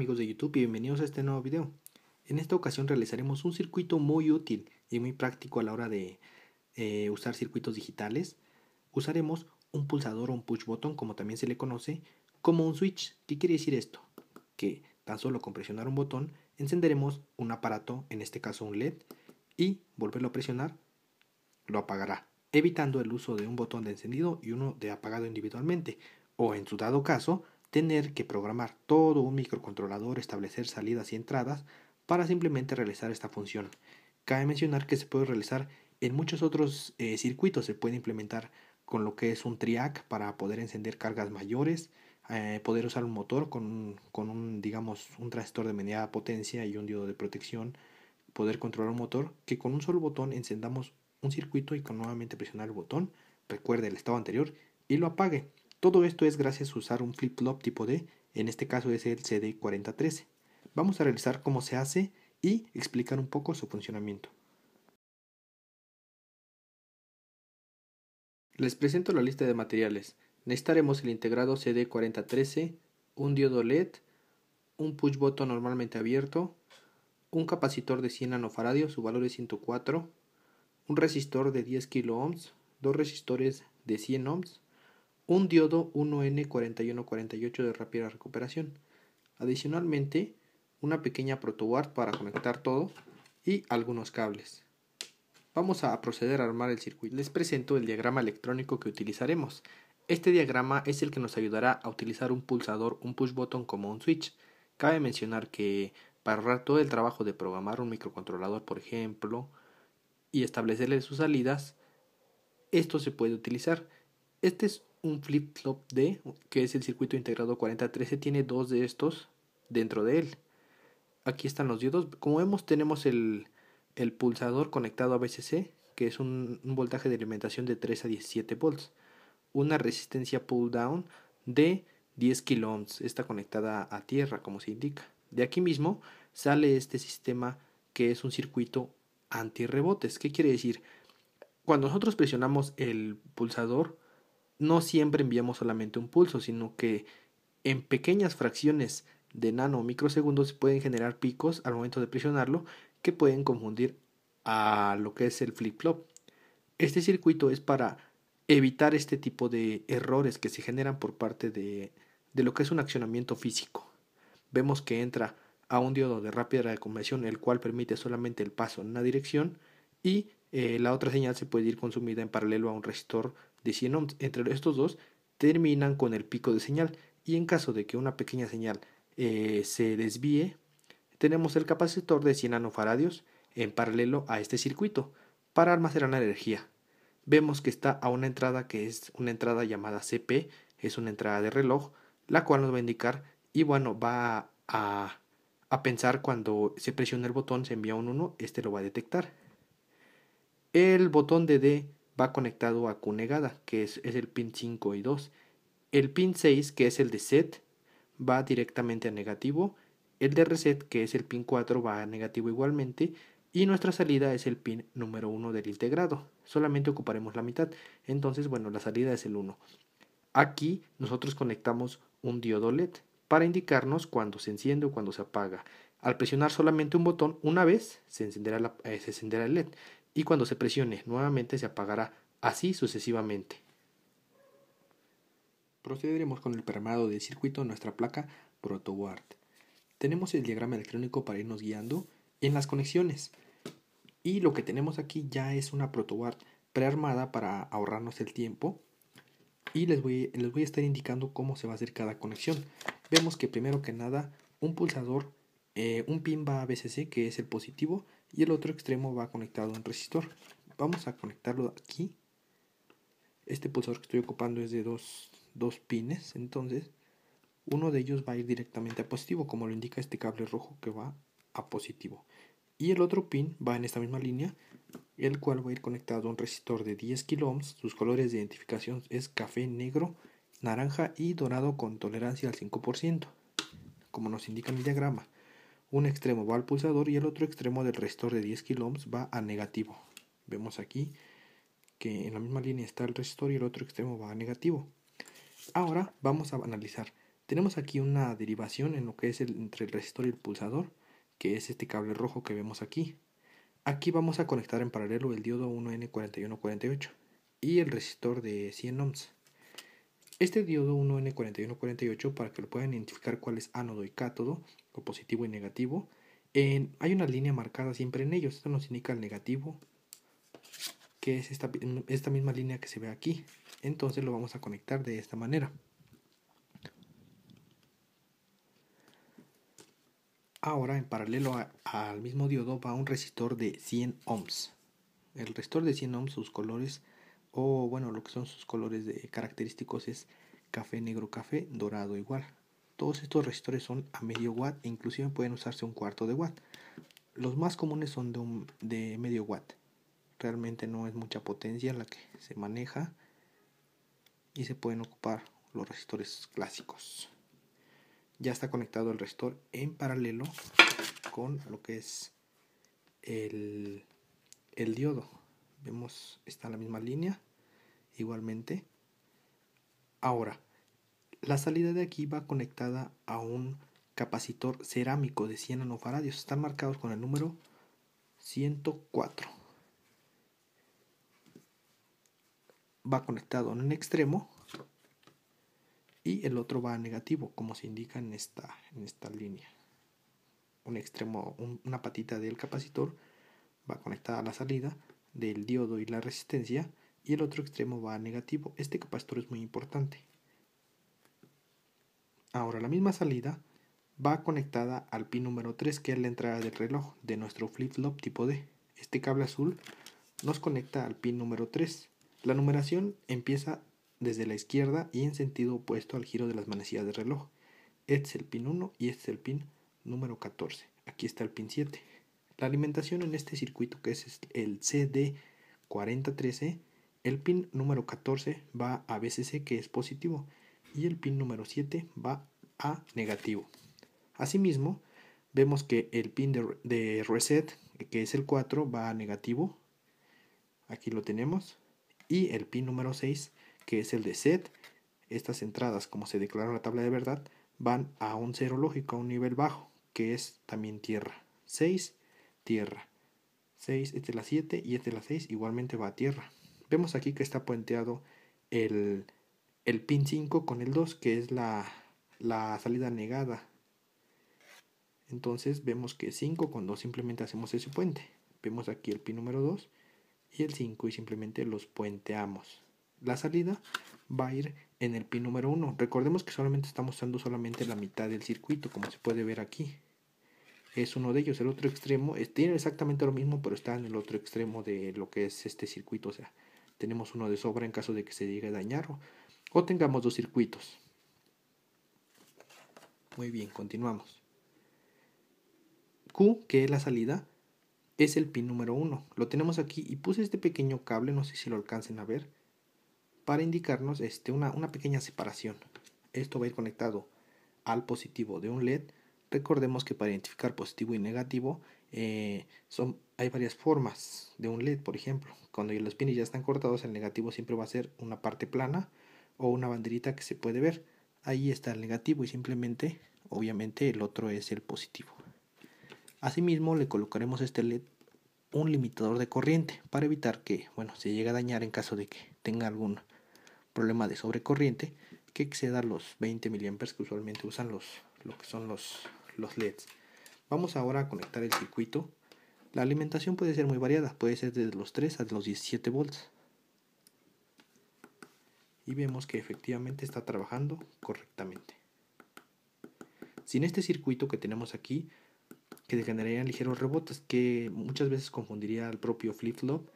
amigos de YouTube y bienvenidos a este nuevo video. En esta ocasión realizaremos un circuito muy útil y muy práctico a la hora de eh, usar circuitos digitales. Usaremos un pulsador o un push button como también se le conoce como un switch. ¿Qué quiere decir esto? Que tan solo con presionar un botón encenderemos un aparato, en este caso un LED, y volverlo a presionar lo apagará, evitando el uso de un botón de encendido y uno de apagado individualmente, o en su dado caso tener que programar todo un microcontrolador, establecer salidas y entradas para simplemente realizar esta función. Cabe mencionar que se puede realizar en muchos otros eh, circuitos, se puede implementar con lo que es un TRIAC para poder encender cargas mayores, eh, poder usar un motor con, con, un, digamos, un transistor de mediada potencia y un diodo de protección, poder controlar un motor, que con un solo botón encendamos un circuito y con nuevamente presionar el botón, recuerde el estado anterior, y lo apague. Todo esto es gracias a usar un flip-flop tipo D, en este caso es el CD4013. Vamos a revisar cómo se hace y explicar un poco su funcionamiento. Les presento la lista de materiales. Necesitaremos el integrado CD4013, un diodo LED, un push button normalmente abierto, un capacitor de 100 nanofaradios, su valor es 104, un resistor de 10 kilo dos resistores de 100 ohms, un diodo 1N4148 de rápida recuperación. Adicionalmente, una pequeña protoboard para conectar todo y algunos cables. Vamos a proceder a armar el circuito. Les presento el diagrama electrónico que utilizaremos. Este diagrama es el que nos ayudará a utilizar un pulsador, un push button como un switch. Cabe mencionar que para ahorrar todo el trabajo de programar un microcontrolador, por ejemplo, y establecerle sus salidas, esto se puede utilizar. Este es un flip-flop D, que es el circuito integrado 4013, tiene dos de estos dentro de él. Aquí están los diodos. Como vemos, tenemos el, pulsador conectado a VCC, que es un, voltaje de alimentación de 3 a 17 volts. Una resistencia pull-down de 10 kilo Está conectada a tierra, como se indica. De aquí mismo sale este sistema que es un circuito antirrebotes. ¿Qué quiere decir? Cuando nosotros presionamos el pulsador, no siempre enviamos solamente un pulso, sino que en pequeñas fracciones de nano o microsegundos pueden generar picos al momento de presionarlo que pueden confundir a lo que es el flip-flop. Este circuito es para evitar este tipo de errores que se generan por parte de, de lo que es un accionamiento físico. Vemos que entra a un diodo de rápida conversión el cual permite solamente el paso en una dirección y eh, la otra señal se puede ir consumida en paralelo a un resistor de 100 ohms entre estos dos terminan con el pico de señal y en caso de que una pequeña señal eh, se desvíe, tenemos el capacitor de 100 nanofaradios en paralelo a este circuito para almacenar la energía. Vemos que está a una entrada que es una entrada llamada CP, es una entrada de reloj, la cual nos va a indicar y bueno, va a, a pensar cuando se presiona el botón, se envía un 1, este lo va a detectar. El botón de D va conectado a negada que es, el pin 5 y 2. El pin 6, que es el de set, va directamente a negativo. El de reset, que es el pin 4, va a negativo igualmente. Y nuestra salida es el pin número 1 del integrado. Solamente ocuparemos la mitad. Entonces, bueno, la salida es el 1. Aquí nosotros conectamos un diodo LED para indicarnos cuando se enciende o cuando se apaga. Al presionar solamente un botón una vez, se encenderá, eh, se encenderá el LED y cuando se presione nuevamente se apagará, así sucesivamente. Procederemos con el permado del circuito en nuestra placa protoboard. Tenemos el diagrama electrónico para irnos guiando en las conexiones. Y lo que tenemos aquí ya es una protoboard prearmada para ahorrarnos el tiempo. Y les voy, les voy a estar indicando cómo se va a hacer cada conexión. Vemos que primero que nada un pulsador, eh, un pin va a BCC que es el positivo y el otro extremo va conectado a un resistor. Vamos a conectarlo aquí. Este pulsador que estoy ocupando es de dos, pines, entonces uno de ellos va a ir directamente a positivo, como lo indica este cable rojo que va a positivo. Y el otro pin va en esta misma línea, el cual va a ir conectado a un resistor de 10 kilo Sus colores de identificación es café, negro, naranja y dorado con tolerancia al 5%, como nos indica el diagrama. Un extremo va al pulsador y el otro extremo del resistor de 10 kilo va a negativo. Vemos aquí que en la misma línea está el resistor y el otro extremo va a negativo. Ahora vamos a analizar. Tenemos aquí una derivación en lo que es el, entre el resistor y el pulsador, que es este cable rojo que vemos aquí. Aquí vamos a conectar en paralelo el diodo 1N4148 y el resistor de 100 ohms. Este diodo 1N4148, para que lo puedan identificar cuál es ánodo y cátodo, positivo y negativo, hay una línea marcada siempre en ellos. Esto nos indica el negativo, que es esta, misma línea que se ve aquí. Entonces lo vamos a conectar de esta manera. Ahora, en paralelo al mismo diodo, va un resistor de 100 ohms. El resistor de 100 ohms, sus colores, o bueno, lo que son sus colores característicos es café, negro, café, dorado igual. Todos estos resistores son a medio watt e inclusive pueden usarse un cuarto de watt. Los más comunes son de, un, de medio watt. Realmente no es mucha potencia la que se maneja y se pueden ocupar los resistores clásicos. Ya está conectado el resistor en paralelo con lo que es el, el diodo. Vemos, está en la misma línea igualmente. Ahora, la salida de aquí va conectada a un capacitor cerámico de 100 nanofaradios. Están marcados con el número 104. Va conectado en un extremo y el otro va a negativo, como se indica en esta, en esta línea. Un extremo, una patita del capacitor va conectada a la salida del diodo y la resistencia y el otro extremo va a negativo. Este capacitor es muy importante. Ahora, la misma salida va conectada al pin número 3, que es la entrada del reloj de nuestro flip-flop tipo D. Este cable azul nos conecta al pin número 3. La numeración empieza desde la izquierda y en sentido opuesto al giro de las manecillas del reloj. Este es el pin 1 y este es el pin número 14. Aquí está el pin 7. La alimentación en este circuito que es el CD4013, el pin número 14 va a BCC que es positivo y el pin número 7 va a negativo. Asimismo, vemos que el pin de, reset, que es el 4, va a negativo. Aquí lo tenemos. Y el pin número 6, que es el de set, estas entradas, como se declaró en la tabla de verdad, van a un cero lógico, a un nivel bajo, que es también tierra. 6, tierra. 6, este es la 7 y este es la 6, igualmente va a tierra. Vemos aquí que está puenteado el, el pin 5 con el 2, que es la, salida negada. Entonces vemos que 5 con 2 simplemente hacemos ese puente. Vemos aquí el pin número 2 y el 5 y simplemente los puenteamos. La salida va a ir en el pin número 1. Recordemos que solamente estamos usando solamente la mitad del circuito, como se puede ver aquí. Es uno de ellos, el otro extremo tiene exactamente lo mismo, pero está en el otro extremo de lo que es este circuito. O sea, tenemos uno de sobra en caso de que se llegue a dañar o tengamos dos circuitos. Muy bien, continuamos. Q, que es la salida, es el pin número 1. Lo tenemos aquí y puse este pequeño cable, no sé si lo alcancen a ver, para indicarnos este, una, pequeña separación. Esto va a ir conectado al positivo de un LED. Recordemos que para identificar positivo y negativo eh, son, hay varias formas de un LED, por ejemplo. Cuando los pines ya están cortados, el negativo siempre va a ser una parte plana o una banderita que se puede ver. Ahí está el negativo y simplemente, obviamente, el otro es el positivo. Asimismo, le colocaremos este LED un limitador de corriente para evitar que, bueno, se llegue a dañar en caso de que tenga algún problema de sobrecorriente que exceda los 20 mA que usualmente usan los, lo que son los, los LEDs. Vamos ahora a conectar el circuito. La alimentación puede ser muy variada, puede ser de los 3 a los 17 volts y vemos que efectivamente está trabajando correctamente. Sin este circuito que tenemos aquí, que generarían ligeros rebotes, que muchas veces confundiría al propio flip-flop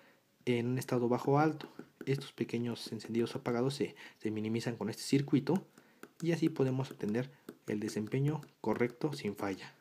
en un estado bajo-alto. Estos pequeños encendidos apagados se minimizan con este circuito y así podemos obtener el desempeño correcto sin falla.